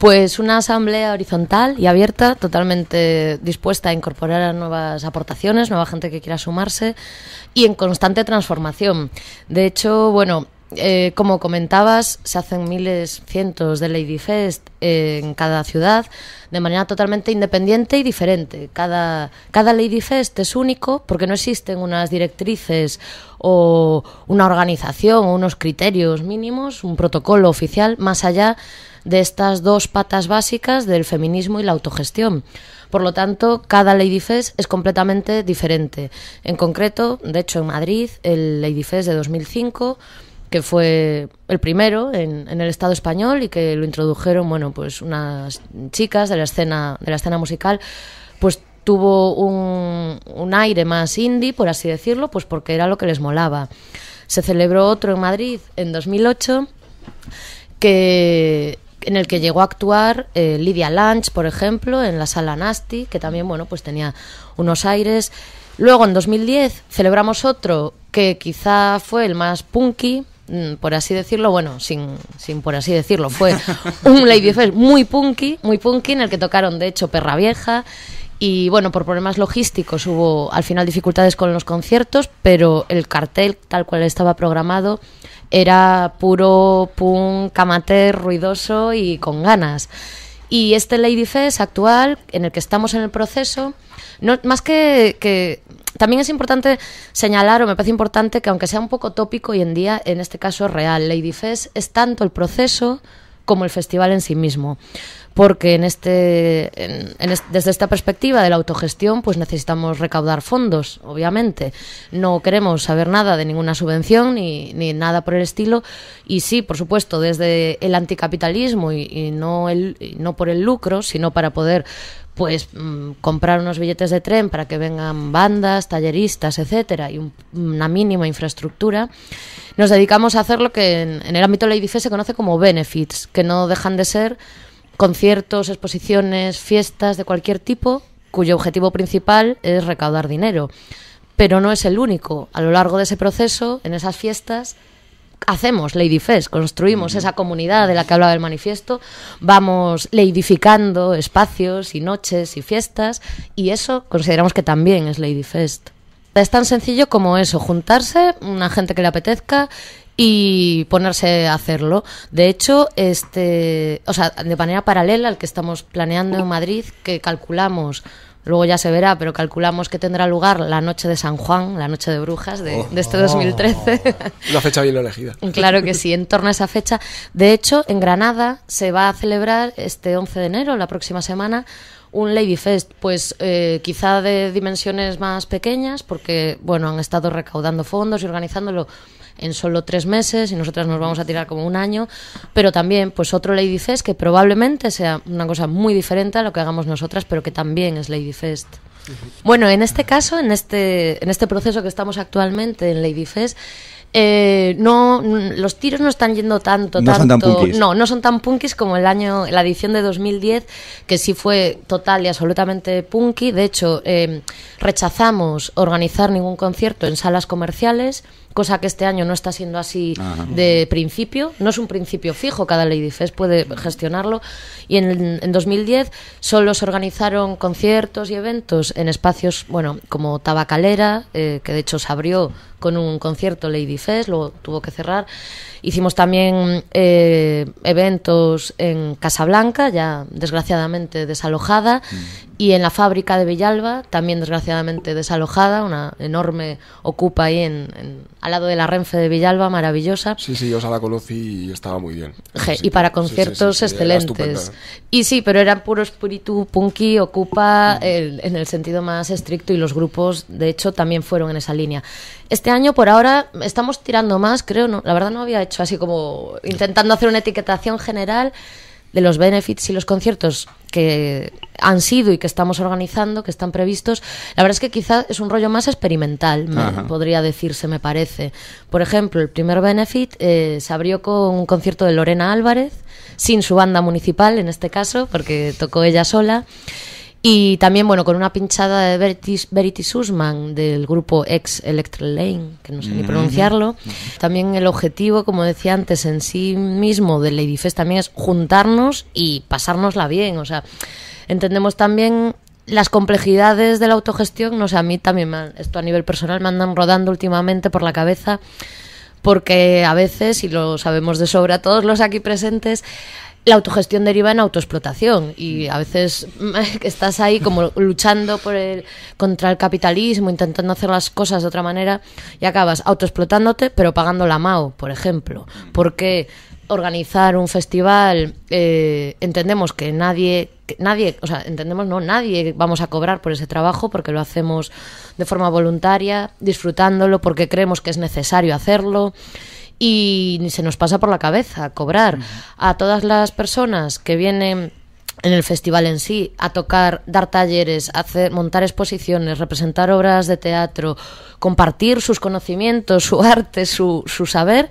Pues una asamblea horizontal y abierta, totalmente dispuesta a incorporar a nuevas aportaciones, nueva gente que quiera sumarse y en constante transformación. De hecho, bueno, eh, como comentabas, se hacen miles, cientos de Lady Fest eh, en cada ciudad de manera totalmente independiente y diferente. Cada, cada Lady Fest es único porque no existen unas directrices o una organización o unos criterios mínimos, un protocolo oficial más allá de estas dos patas básicas del feminismo y la autogestión. Por lo tanto, cada Ladyfest es completamente diferente. En concreto, de hecho, en Madrid, el Ladyfest de 2005 que fue el primero en, el Estado español y que lo introdujeron, bueno, pues unas chicas de la escena, de la escena musical, pues tuvo un, un aire más indie, por así decirlo, pues porque era lo que les molaba. Se celebró otro en Madrid en 2008 que en el que llegó a actuar eh, Lidia Lange, por ejemplo, en la sala Nasty, que también bueno, pues tenía unos aires. Luego, en 2010, celebramos otro que quizá fue el más punky, mm, por así decirlo, bueno, sin, sin por así decirlo, fue un Lady muy punky, muy punky, en el que tocaron, de hecho, Perra Vieja, y bueno, por problemas logísticos hubo al final dificultades con los conciertos, pero el cartel tal cual estaba programado era puro punk, camate, ruidoso y con ganas. Y este Lady Fest actual, en el que estamos en el proceso, no, más que, que también es importante señalar, o me parece importante, que aunque sea un poco tópico hoy en día, en este caso real. Lady Fest es tanto el proceso como el festival en sí mismo porque este, desde esta perspectiva de la autogestión pues necesitamos recaudar fondos, obviamente. No queremos saber nada de ninguna subvención ni, nada por el estilo y sí, por supuesto, desde el anticapitalismo y, no, por el lucro, sino para poder pues mm, comprar unos billetes de tren para que vengan bandas, talleristas, etcétera, y una mínima infraestructura, nos dedicamos a hacer lo que en, en el ámbito de la IDF e se conoce como benefits, que no dejan de ser conciertos, exposiciones, fiestas de cualquier tipo, cuyo objetivo principal es recaudar dinero. Pero no es el único. A lo largo de ese proceso, en esas fiestas, hacemos Lady Fest, construimos esa comunidad de la que hablaba el manifiesto, vamos leidificando espacios y noches y fiestas, y eso consideramos que también es Lady Fest. Es tan sencillo como eso, juntarse, una gente que le apetezca y ponerse a hacerlo. De hecho, este, o sea, de manera paralela al que estamos planeando en Madrid, que calculamos luego ya se verá, pero calculamos que tendrá lugar la noche de San Juan, la noche de brujas de, oh. este 2013. La fecha bien elegida. claro que sí, en torno a esa fecha. De hecho, en Granada se va a celebrar este 11 de enero, la próxima semana, un Lady Fest, pues eh, quizá de dimensiones más pequeñas, porque bueno, han estado recaudando fondos y organizándolo en solo tres meses y nosotras nos vamos a tirar como un año, pero también pues otro Lady Fest que probablemente sea una cosa muy diferente a lo que hagamos nosotras, pero que también es Lady Fest. Bueno, en este caso, en este, en este proceso que estamos actualmente en Lady Fest, eh, no, los tiros no están yendo tanto, no son tan no, no son tan punkis como el año, la edición de 2010, que sí fue total y absolutamente punky. De hecho, eh, rechazamos organizar ningún concierto en salas comerciales cosa que este año no está siendo así de principio. No es un principio fijo, cada Lady Fest puede gestionarlo. Y en, 2010 solo se organizaron conciertos y eventos en espacios, bueno, como Tabacalera, eh, que de hecho se abrió con un concierto Lady Fest, luego tuvo que cerrar. Hicimos también eh, eventos en Casablanca, ya desgraciadamente desalojada, mm. y en la fábrica de Villalba, también desgraciadamente desalojada, una enorme ocupa ahí en al lado de la Renfe de Villalba, maravillosa. Sí, sí, yo la conocí y estaba muy bien. y para conciertos excelentes. ¿eh? Y sí, pero era puro espíritu punky, ocupa mm. eh, en el sentido más estricto y los grupos, de hecho, también fueron en esa línea. Este año, por ahora, estamos tirando más, creo, no, la verdad no había hecho así como intentando hacer una etiquetación general de los benefits y los conciertos que han sido y que estamos organizando, que están previstos, la verdad es que quizás es un rollo más experimental, podría decirse, me parece. Por ejemplo, el primer Benefit eh, se abrió con un concierto de Lorena Álvarez, sin su banda municipal en este caso, porque tocó ella sola. Y también, bueno, con una pinchada de Verity Sussman, del grupo ex Electro Lane, que no sé ni pronunciarlo. También el objetivo, como decía antes, en sí mismo Lady Fest también es juntarnos y pasárnosla bien. O sea, entendemos también las complejidades de la autogestión. No sé, a mí también, esto a nivel personal, me andan rodando últimamente por la cabeza porque a veces, y lo sabemos de sobra todos los aquí presentes, la autogestión deriva en autoexplotación y a veces estás ahí como luchando por contra el capitalismo, intentando hacer las cosas de otra manera y acabas autoexplotándote pero pagando la MAO, por ejemplo. Porque organizar un festival eh, entendemos que nadie nadie, o sea, entendemos, no, nadie vamos a cobrar por ese trabajo porque lo hacemos de forma voluntaria, disfrutándolo porque creemos que es necesario hacerlo y se nos pasa por la cabeza cobrar a todas las personas que vienen en el festival en sí, a tocar, dar talleres, hacer, montar exposiciones, representar obras de teatro, compartir sus conocimientos, su arte, su, su saber,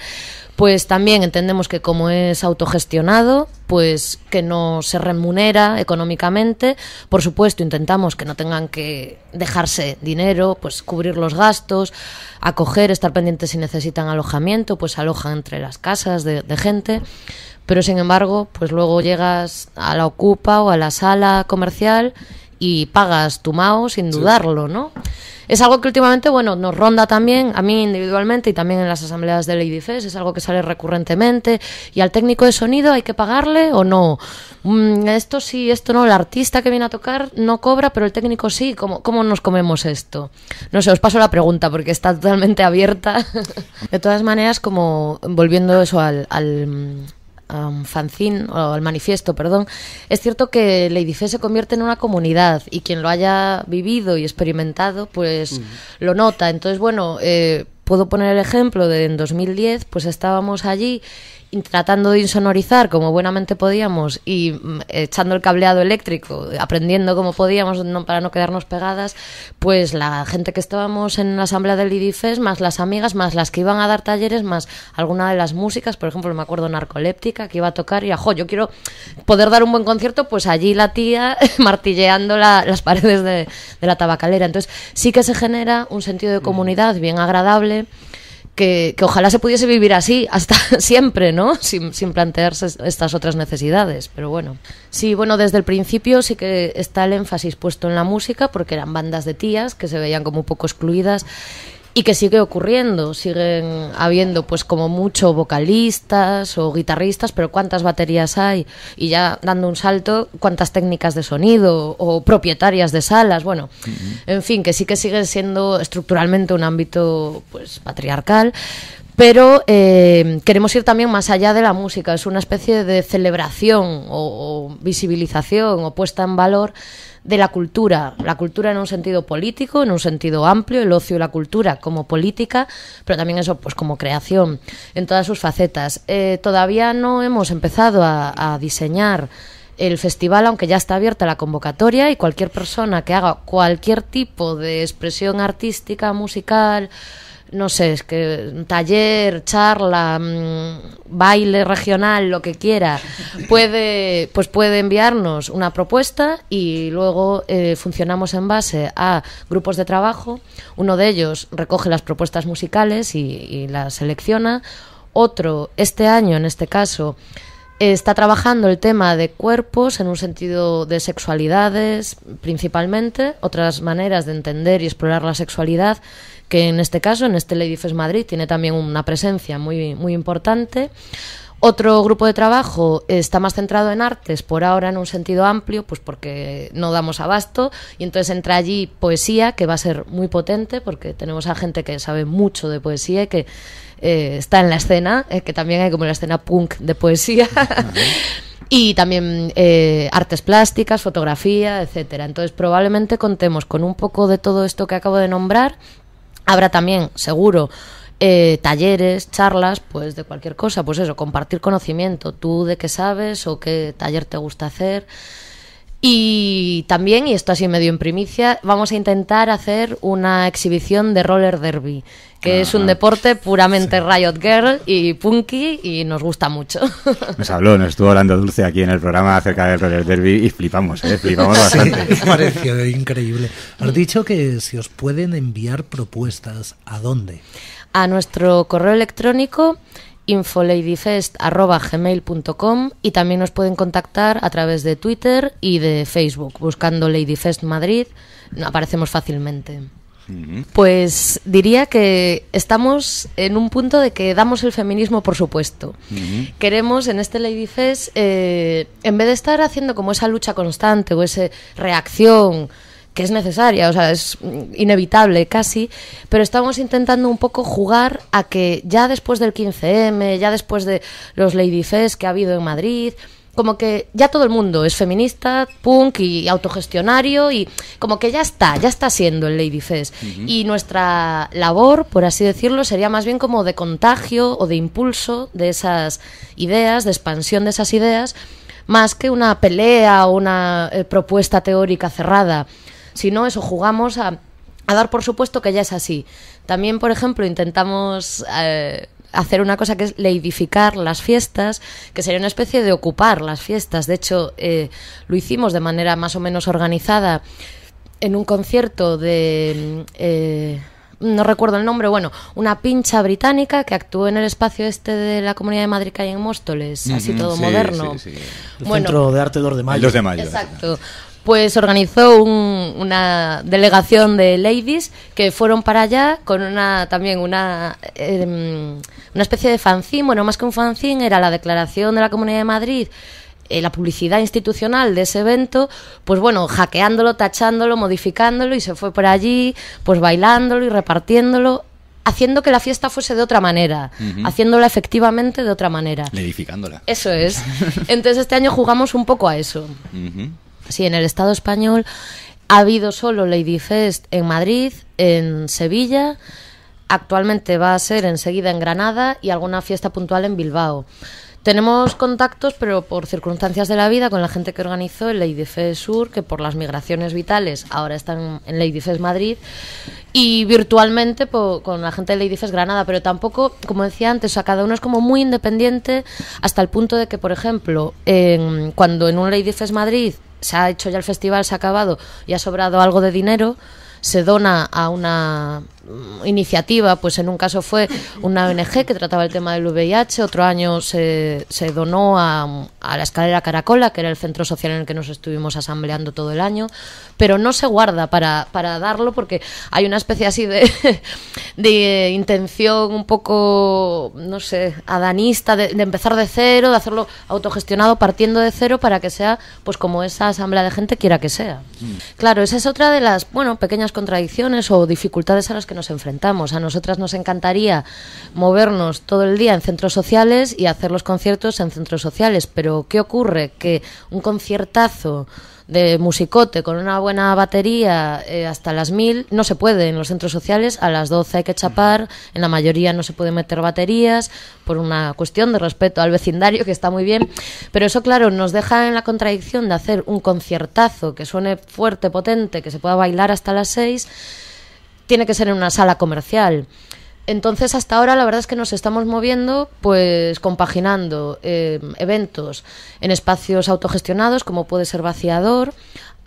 pues también entendemos que como es autogestionado, pues que no se remunera económicamente. Por supuesto, intentamos que no tengan que dejarse dinero, pues cubrir los gastos, acoger, estar pendientes si necesitan alojamiento, pues alojan entre las casas de, de gente pero sin embargo, pues luego llegas a la ocupa o a la sala comercial y pagas tu mao sin dudarlo, ¿no? Es algo que últimamente, bueno, nos ronda también, a mí individualmente y también en las asambleas de Lady Fest, es algo que sale recurrentemente. ¿Y al técnico de sonido hay que pagarle o no? Mm, esto sí, esto no, el artista que viene a tocar no cobra, pero el técnico sí. ¿Cómo, cómo nos comemos esto? No sé, os paso la pregunta porque está totalmente abierta. de todas maneras, como volviendo eso al fanzine, o el manifiesto, perdón, es cierto que Fe se convierte en una comunidad y quien lo haya vivido y experimentado, pues lo nota. Entonces, bueno, eh, puedo poner el ejemplo de en 2010, pues estábamos allí tratando de insonorizar como buenamente podíamos y mm, echando el cableado eléctrico, aprendiendo como podíamos para no quedarnos pegadas, pues la gente que estábamos en la asamblea del IDIFES, más las amigas, más las que iban a dar talleres, más alguna de las músicas, por ejemplo, me acuerdo Narcoléptica, que iba a tocar y, ajo, yo quiero poder dar un buen concierto, pues allí la tía martilleando las paredes de la tabacalera. Entonces sí que se genera un sentido de comunidad bien agradable que, ojalá se pudiese vivir así hasta siempre, ¿no? Sin, plantearse estas otras necesidades, pero bueno. Sí, bueno, desde el principio sí que está el énfasis puesto en la música, porque eran bandas de tías que se veían como un poco excluidas y que sigue ocurriendo. Siguen habiendo, pues como mucho, vocalistas o guitarristas, pero ¿cuántas baterías hay? Y ya dando un salto, ¿cuántas técnicas de sonido o propietarias de salas? Bueno, en fin, que sí que sigue siendo estructuralmente un ámbito pues patriarcal. Pero eh, queremos ir también más allá de la música, es una especie de celebración o visibilización o puesta en valor de la cultura, la cultura en un sentido político, en un sentido amplio, el ocio y la cultura como política, pero también eso pues como creación en todas sus facetas. Eh, todavía no hemos empezado a, a diseñar el festival, aunque ya está abierta la convocatoria y cualquier persona que haga cualquier tipo de expresión artística, musical, no sé, es que taller, charla, mm, baile regional, lo que quiera, puede, pues puede enviarnos una propuesta y luego eh, funcionamos en base a grupos de trabajo. Uno de ellos recoge las propuestas musicales y, y las selecciona. Otro, este año en este caso, está trabajando el tema de cuerpos en un sentido de sexualidades principalmente, otras maneras de entender y explorar la sexualidad que en este caso, en este Lady Fest Madrid, tiene también una presencia muy, muy importante. Otro grupo de trabajo está más centrado en artes, por ahora en un sentido amplio, pues porque no damos abasto, y entonces entra allí poesía, que va a ser muy potente, porque tenemos a gente que sabe mucho de poesía y que eh, está en la escena, eh, que también hay como la escena punk de poesía. y también eh, artes plásticas, fotografía, etcétera. Entonces, probablemente contemos con un poco de todo esto que acabo de nombrar Habrá también, seguro, eh, talleres, charlas, pues de cualquier cosa, pues eso, compartir conocimiento, tú de qué sabes o qué taller te gusta hacer. Y también, y esto así medio en primicia, vamos a intentar hacer una exhibición de roller derby, que es un ah, deporte puramente Riot Girl y punky y nos gusta mucho. Nos habló, nos estuvo hablando Dulce aquí en el programa acerca del roller derby y flipamos, ¿eh? flipamos bastante. pareció increíble. Has dicho que si os pueden enviar propuestas, ¿a dónde? A nuestro correo electrónico infoladyfest.gmail.com y también nos pueden contactar a través de Twitter y de Facebook. Buscando Ladyfest Madrid aparecemos fácilmente. Mm-hmm. Pues diría que estamos en un punto de que damos el feminismo por supuesto. Mm-hmm. Queremos en este Ladyfest, eh, en vez de estar haciendo como esa lucha constante o esa reacción que es necesaria, o sea, es inevitable casi, pero estamos intentando un poco jugar a que ya después del 15M, ya después de los Lady Fest que ha habido en Madrid, como que ya todo el mundo es feminista, punk y autogestionario y como que ya está, ya está siendo el Lady Fest. Y nuestra labor, por así decirlo, sería más bien como de contagio o de impulso de esas ideas, de expansión de esas ideas, más que una pelea o una eh, propuesta teórica cerrada. Si no, eso jugamos a, dar por supuesto que ya es así. También, por ejemplo, intentamos... Eh, hacer una cosa que es leidificar las fiestas, que sería una especie de ocupar las fiestas. De hecho, eh, lo hicimos de manera más o menos organizada en un concierto de... Eh, no recuerdo el nombre, bueno, una pincha británica que actuó en el espacio este de la Comunidad de Madrid que hay en Móstoles, así todo moderno. Sí, sí. Centro de Arte de Mayo. de Mayo. exacto pues organizó una delegación de ladies que fueron para allá con una también una, em, una especie de fanzine, bueno, más que un fanzine, era la declaración de la Comunidad de Madrid eh, la publicidad institucional de ese evento, pues bueno, hackeándolo, tachándolo, modificándolo y se fue por allí, pues bailándolo y repartiéndolo haciendo que la fiesta fuese de otra manera, haciéndola efectivamente de otra manera. Edificándola. Eso es. Entonces este año jugamos un poco a eso. Sí, en el Estado español ha habido solo Lady Fest en Madrid, en Sevilla, actualmente va a ser enseguida en Granada y alguna fiesta puntual en Bilbao. Tenemos contactos, pero por circunstancias de la vida, con la gente que organizó el Lady Fest Sur, que por las migraciones vitales ahora están en Lady Fest Madrid, y virtualmente con la gente de Lady Fest Granada, pero tampoco, como decía antes, cada uno es como muy independiente hasta el punto de que, por ejemplo, cuando en un Lady Fest Madrid se ha hecho ya el festival, se ha acabado y ha sobrado algo de dinero, se dona a una iniciativa, pues en un caso fue una ONG que trataba el tema del VIH, otro año se, donó a, la escalera Caracola, que era el centro social en el que nos estuvimos asambleando todo el año, pero no se guarda para, darlo porque hay una especie así de, intención un poco, no sé, adanista, de, empezar de cero, de hacerlo autogestionado, partiendo de cero para que sea pues como esa asamblea de gente quiera que sea. Mm. Claro, esa es otra de las, bueno, pequeñas contradicciones o dificultades a las que nos enfrentamos. A nosotras nos encantaría movernos todo el día en centros sociales y hacer los conciertos en centros sociales, pero ¿qué ocurre? Que un conciertazo de musicote con una buena batería eh, hasta las mil no se puede en los centros sociales a las doce hay que chapar en la mayoría no se puede meter baterías por una cuestión de respeto al vecindario que está muy bien pero eso claro nos deja en la contradicción de hacer un conciertazo que suene fuerte potente que se pueda bailar hasta las seis tiene que ser en una sala comercial. Entonces, hasta ahora la verdad es que nos estamos moviendo, pues compaginando eh, eventos en espacios autogestionados, como puede ser Vaciador.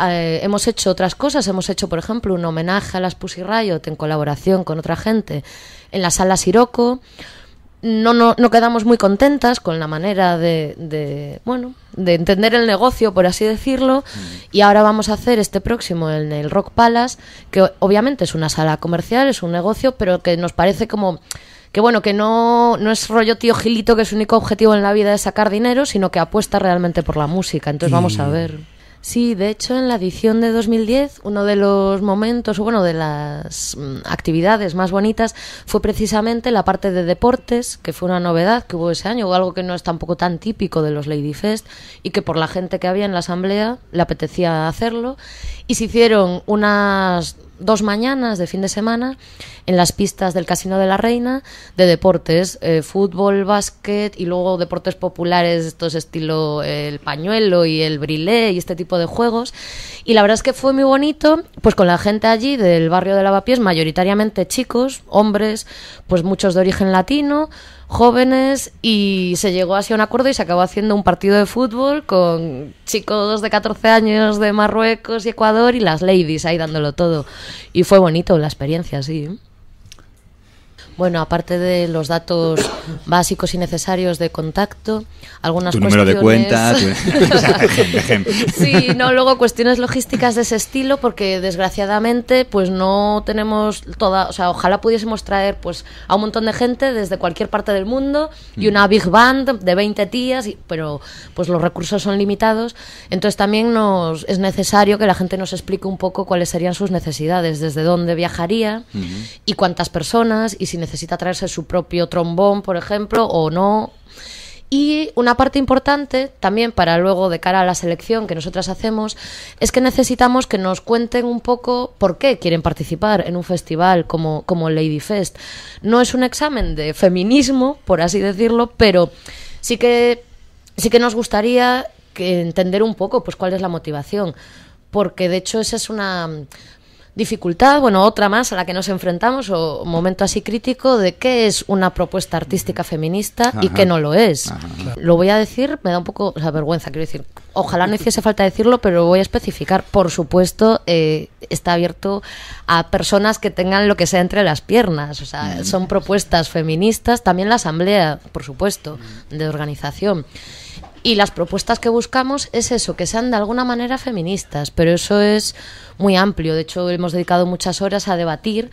Eh, hemos hecho otras cosas, hemos hecho, por ejemplo, un homenaje a las Pussy Riot en colaboración con otra gente en la sala Siroco no, no, no, quedamos muy contentas con la manera de, de, bueno, de entender el negocio, por así decirlo, mm. y ahora vamos a hacer este próximo en el Rock Palace, que obviamente es una sala comercial, es un negocio, pero que nos parece como que bueno, que no, no es rollo tío Gilito que su único objetivo en la vida es sacar dinero, sino que apuesta realmente por la música, entonces vamos a mm. ver. Sí, de hecho, en la edición de 2010, uno de los momentos, bueno, de las mm, actividades más bonitas fue precisamente la parte de deportes, que fue una novedad que hubo ese año, o algo que no es tampoco tan típico de los Lady Fest, y que por la gente que había en la asamblea le apetecía hacerlo. Y se hicieron unas dos mañanas de fin de semana en las pistas del Casino de la Reina de deportes, eh, fútbol, básquet y luego deportes populares, estos estilo eh, el pañuelo y el brilé y este tipo de juegos. Y la verdad es que fue muy bonito, pues con la gente allí del barrio de Lavapiés, mayoritariamente chicos, hombres, pues muchos de origen latino, jóvenes y se llegó así a un acuerdo y se acabó haciendo un partido de fútbol con chicos de 14 años de Marruecos y Ecuador y las ladies ahí dándolo todo. Y fue bonito la experiencia, sí. ¿eh? bueno, aparte de los datos básicos y necesarios de contacto, algunas cuestiones... número de cuenta, sí, no, luego cuestiones logísticas de ese estilo, porque desgraciadamente, pues no tenemos toda, o sea, ojalá pudiésemos traer, pues, a un montón de gente desde cualquier parte del mundo y una mm. big band de 20 tías, pero, pues, los recursos son limitados, entonces también nos es necesario que la gente nos explique un poco cuáles serían sus necesidades, desde dónde viajaría y cuántas personas y si necesita traerse su propio trombón, por ejemplo, o no. Y una parte importante también para luego de cara a la selección que nosotras hacemos es que necesitamos que nos cuenten un poco por qué quieren participar en un festival como, como Lady Fest. No es un examen de feminismo, por así decirlo, pero sí que, sí que nos gustaría entender un poco pues cuál es la motivación porque de hecho esa es una dificultad, bueno, otra más a la que nos enfrentamos, o momento así crítico, de qué es una propuesta artística feminista y qué no lo es. Lo voy a decir, me da un poco la vergüenza, quiero decir, ojalá no hiciese falta decirlo, pero lo voy a especificar. Por supuesto, eh, está abierto a personas que tengan lo que sea entre las piernas, o sea, son propuestas feministas, también la asamblea, por supuesto, de organización. Y las propuestas que buscamos es eso, que sean de alguna manera feministas, pero eso es muy amplio. De hecho, hemos dedicado muchas horas a debatir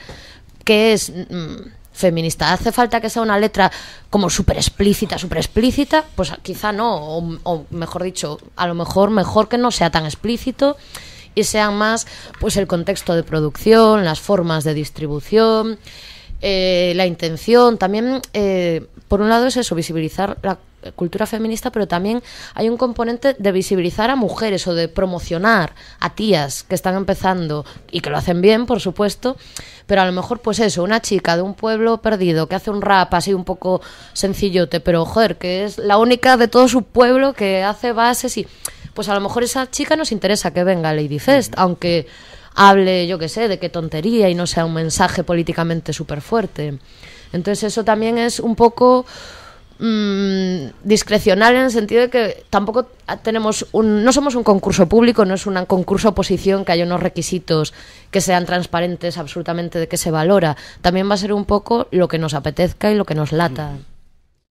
qué es mm, feminista. ¿Hace falta que sea una letra como súper explícita, super explícita? Pues ah, quizá no, o, mejor dicho, a lo mejor mejor que no sea tan explícito y sean más pues el contexto de producción, las formas de distribución, eh, la intención, también... Eh, por un lado es eso, visibilizar la eh, cultura feminista, pero también hay un componente de visibilizar a mujeres o de promocionar a tías que están empezando y que lo hacen bien, por supuesto, pero a lo mejor pues eso, una chica de un pueblo perdido que hace un rap así un poco sencillote, pero joder, que es la única de todo su pueblo que hace bases y pues a lo mejor esa chica nos interesa que venga a Lady Fest, aunque hable, yo qué sé, de qué tontería y no sea un mensaje políticamente súper fuerte. Entonces eso también es un poco Mm, discrecional en el sentido de que tampoco tenemos no somos un concurso público, no es un concurso oposición que haya unos requisitos que sean transparentes absolutamente de que se valora. También va a ser un poco lo que nos apetezca y lo que nos lata.